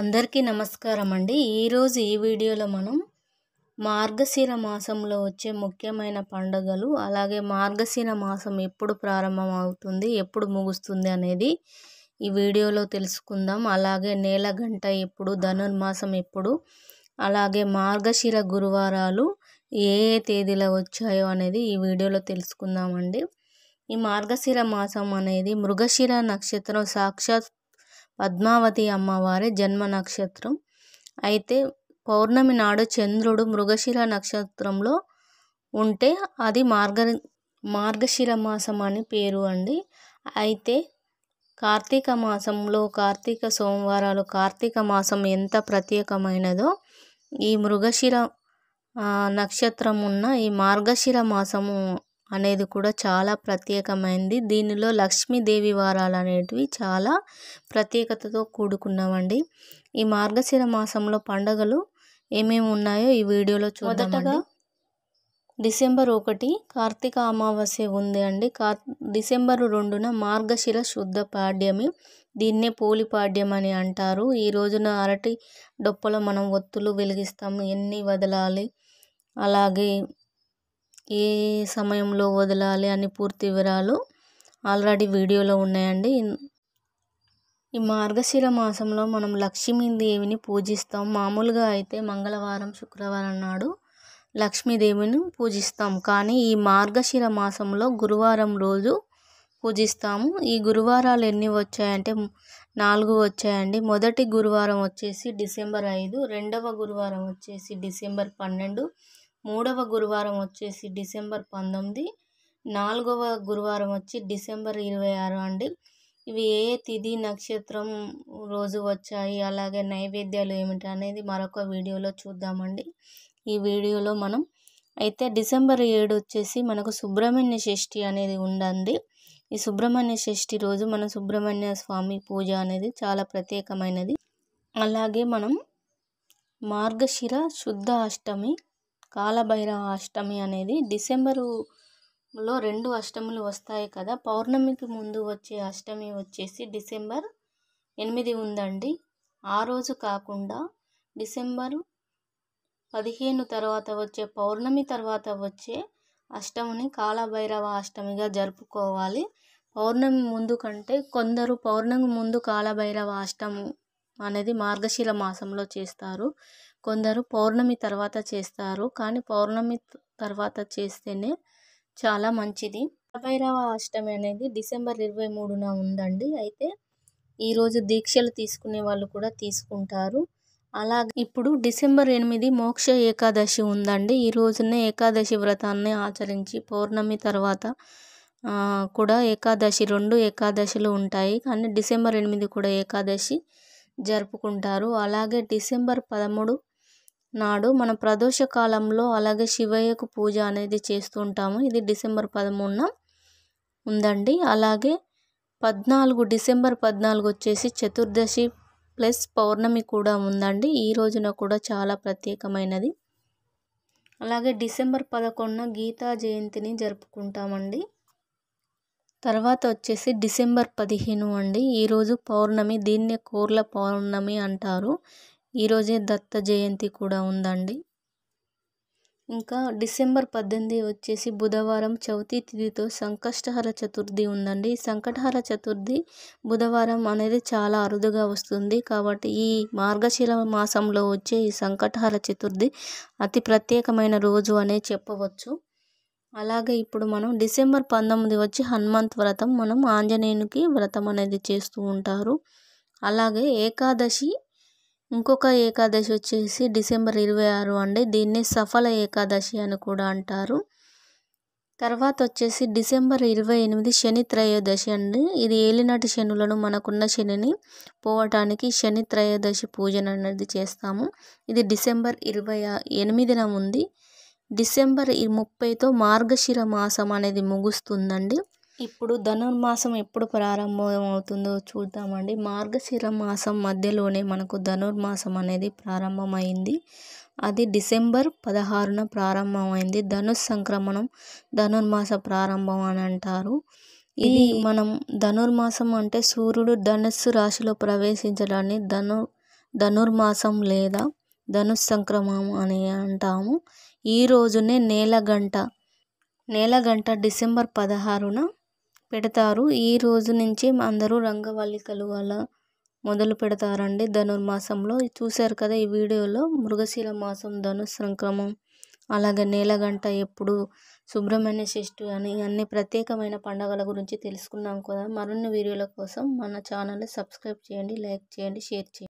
అందరికీ నమస్కారం అండి ఈరోజు ఈ వీడియోలో మనం మార్గశిర మాసంలో వచ్చే ముఖ్యమైన పండుగలు అలాగే మార్గశిర మాసం ఎప్పుడు ప్రారంభం అవుతుంది ఎప్పుడు ముగుస్తుంది అనేది ఈ వీడియోలో తెలుసుకుందాం అలాగే నేల గంట ఎప్పుడు ధనుర్మాసం ఎప్పుడు అలాగే మార్గశిర గురువారాలు ఏ ఏ తేదీలో వచ్చాయో అనేది ఈ వీడియోలో తెలుసుకుందామండి ఈ మార్గశిర మాసం అనేది మృగశిర నక్షత్రం సాక్షాత్ పద్మావతి అమ్మవారి జన్మ నక్షత్రం అయితే పౌర్ణమి నాడు చంద్రుడు మృగశిర నక్షత్రంలో ఉంటే అది మార్గ మార్గశిర మాసం అని పేరు అండి అయితే కార్తీక మాసంలో కార్తీక సోమవారాలు కార్తీక మాసం ఎంత ప్రత్యేకమైనదో ఈ మృగశిర నక్షత్రం ఉన్న ఈ మార్గశిర మాసము అనేది కూడా చాలా ప్రత్యేకమైంది దీనిలో లక్ష్మీదేవి వారాలు అనేటివి చాలా ప్రత్యేకతతో కూడుకున్నవండి ఈ మార్గశిర మాసంలో పండగలు ఏమేమి ఉన్నాయో ఈ వీడియోలో చూద్దామండి డిసెంబర్ ఒకటి కార్తీక అమావాస్య ఉంది అండి కార్ డిసెంబర్ రెండున మార్గశిర శుద్ధ పాడ్యమి దీన్నే పోలి పాడ్యం అని అంటారు ఈ రోజున అరటి డొప్పలో మనం ఒత్తులు వెలిగిస్తాము ఎన్ని వదలాలి అలాగే ఏ సమయంలో వదలాలి అని పూర్తి వివరాలు ఆల్రెడీ వీడియోలో ఉన్నాయండి ఈ మార్గశిర మాసంలో మనం లక్ష్మీదేవిని పూజిస్తాం మామూలుగా అయితే మంగళవారం శుక్రవారం నాడు లక్ష్మీదేవిని పూజిస్తాం కానీ ఈ మార్గశిర మాసంలో గురువారం రోజు పూజిస్తాము ఈ గురువారాలు ఎన్ని వచ్చాయంటే నాలుగు వచ్చాయండి మొదటి గురువారం వచ్చేసి డిసెంబర్ ఐదు రెండవ గురువారం వచ్చేసి డిసెంబర్ పన్నెండు మూడవ గురువారం వచ్చేసి డిసెంబర్ పంతొమ్మిది నాలుగవ గురువారం వచ్చి డిసెంబర్ ఇరవై ఆరు అండి ఇవి ఏ తిథి నక్షత్రం రోజు వచ్చాయి అలాగే నైవేద్యాలు ఏమిటి అనేది మరొక వీడియోలో చూద్దామండి ఈ వీడియోలో మనం అయితే డిసెంబర్ ఏడు వచ్చేసి మనకు సుబ్రహ్మణ్య షష్ఠి అనేది ఉండండి ఈ సుబ్రహ్మణ్య షష్ఠి రోజు మన సుబ్రహ్మణ్య స్వామి పూజ అనేది చాలా ప్రత్యేకమైనది అలాగే మనం మార్గశిర శుద్ధ అష్టమి కాలభైరవ అష్టమి అనేది డిసెంబరులో రెండు అష్టములు వస్తాయి కదా పౌర్ణమికి ముందు వచ్చే అష్టమి వచ్చేసి డిసెంబర్ ఎనిమిది ఉందండి ఆ రోజు కాకుండా డిసెంబరు పదిహేను తర్వాత వచ్చే పౌర్ణమి తర్వాత వచ్చే అష్టమిని కాలభైరవ అష్టమిగా జరుపుకోవాలి పౌర్ణమి ముందు కంటే కొందరు పౌర్ణమి ముందు కాలభైరవ అష్టము అనేది మార్గశీల మాసంలో చేస్తారు కొందరు పౌర్ణమి తర్వాత చేస్తారు కానీ పౌర్ణమి తర్వాత చేస్తేనే చాలా మంచిది భైరవ అష్టమి అనేది డిసెంబర్ ఇరవై మూడున ఉందండి అయితే ఈరోజు దీక్షలు తీసుకునే వాళ్ళు కూడా తీసుకుంటారు అలాగే ఇప్పుడు డిసెంబర్ ఎనిమిది మోక్ష ఏకాదశి ఉందండి ఈ రోజునే ఏకాదశి వ్రతాన్ని ఆచరించి పౌర్ణమి తర్వాత కూడా ఏకాదశి రెండు ఏకాదశులు ఉంటాయి కానీ డిసెంబర్ ఎనిమిది కూడా ఏకాదశి జరుపుకుంటారు అలాగే డిసెంబర్ పదమూడు నాడు మన ప్రదోష కాలంలో అలాగే శివయ్యకు పూజ అనేది చేస్తూ ఉంటాము ఇది డిసెంబర్ పదమూడున ఉందండి అలాగే పద్నాలుగు డిసెంబర్ పద్నాలుగు వచ్చేసి చతుర్దశి ప్లస్ పౌర్ణమి కూడా ఉందండి ఈ రోజున కూడా చాలా ప్రత్యేకమైనది అలాగే డిసెంబర్ పదకొండున గీతా జయంతిని జరుపుకుంటామండి తర్వాత వచ్చేసి డిసెంబర్ పదిహేను అండి ఈరోజు పౌర్ణమి దీన్నే కోర్ల పౌర్ణమి అంటారు ఈరోజే దత్త జయంతి కూడా ఉందండి ఇంకా డిసెంబర్ పద్దెనిమిది వచ్చేసి బుధవారం చవితి తిథితో సంకష్టహర చతుర్థి ఉందండి సంకటహర చతుర్థి బుధవారం అనేది చాలా అరుదుగా వస్తుంది కాబట్టి ఈ మార్గశీల మాసంలో వచ్చే ఈ సంకటహర చతుర్థి అతి ప్రత్యేకమైన రోజు అనే చెప్పవచ్చు అలాగే ఇప్పుడు మనం డిసెంబర్ పంతొమ్మిది వచ్చి హనుమంత్ వ్రతం మనం ఆంజనేయునికి వ్రతం అనేది చేస్తూ ఉంటారు అలాగే ఏకాదశి ఇంకొక ఏకాదశి వచ్చేసి డిసెంబర్ ఇరవై ఆరు అండి దీన్ని సఫల ఏకాదశి అని కూడా అంటారు తర్వాత వచ్చేసి డిసెంబర్ ఇరవై ఎనిమిది శని త్రయోదశి అండి ఇది ఏలినాటి శనులను మనకున్న శనిని పోవటానికి శని త్రయోదశి పూజన అనేది చేస్తాము ఇది డిసెంబర్ ఇరవై ఎనిమిదిన ఉంది డిసెంబర్ ఈ ముప్పైతో మార్గశిర మాసం అనేది ముగుస్తుందండి ఇప్పుడు ధనుర్మాసం ఎప్పుడు ప్రారంభం అవుతుందో చూద్దామండి మార్గశిర మాసం మధ్యలోనే మనకు ధనుర్మాసం అనేది ప్రారంభమైంది అది డిసెంబర్ పదహారున ప్రారంభమైంది ధనుస్ సంక్రమణం ధనుర్మాస ప్రారంభం అని అంటారు ఇది మనం ధనుర్మాసం అంటే సూర్యుడు ధనుస్సు రాశిలో ప్రవేశించడాన్ని ధను ధనుర్మాసం లేదా ధనుస్సు సంక్రమం అని అంటాము ఈ రోజునే నేలగంట నేలగంట డిసెంబర్ పదహారున పెడతారు ఈ రోజు నుంచి అందరూ రంగవల్లికలు అలా మొదలు పెడతారండి ధనుర్మాసంలో చూశారు కదా ఈ వీడియోలో మృగశీల మాసం ధను సంక్రమం అలాగే నేలగంట ఎప్పుడు సుబ్రహ్మణ్య షష్ఠి అని అన్ని ప్రత్యేకమైన పండుగల గురించి తెలుసుకున్నాం కదా మరిన్ని వీడియోల కోసం మన ఛానల్ని సబ్స్క్రైబ్ చేయండి లైక్ చేయండి షేర్ చేయండి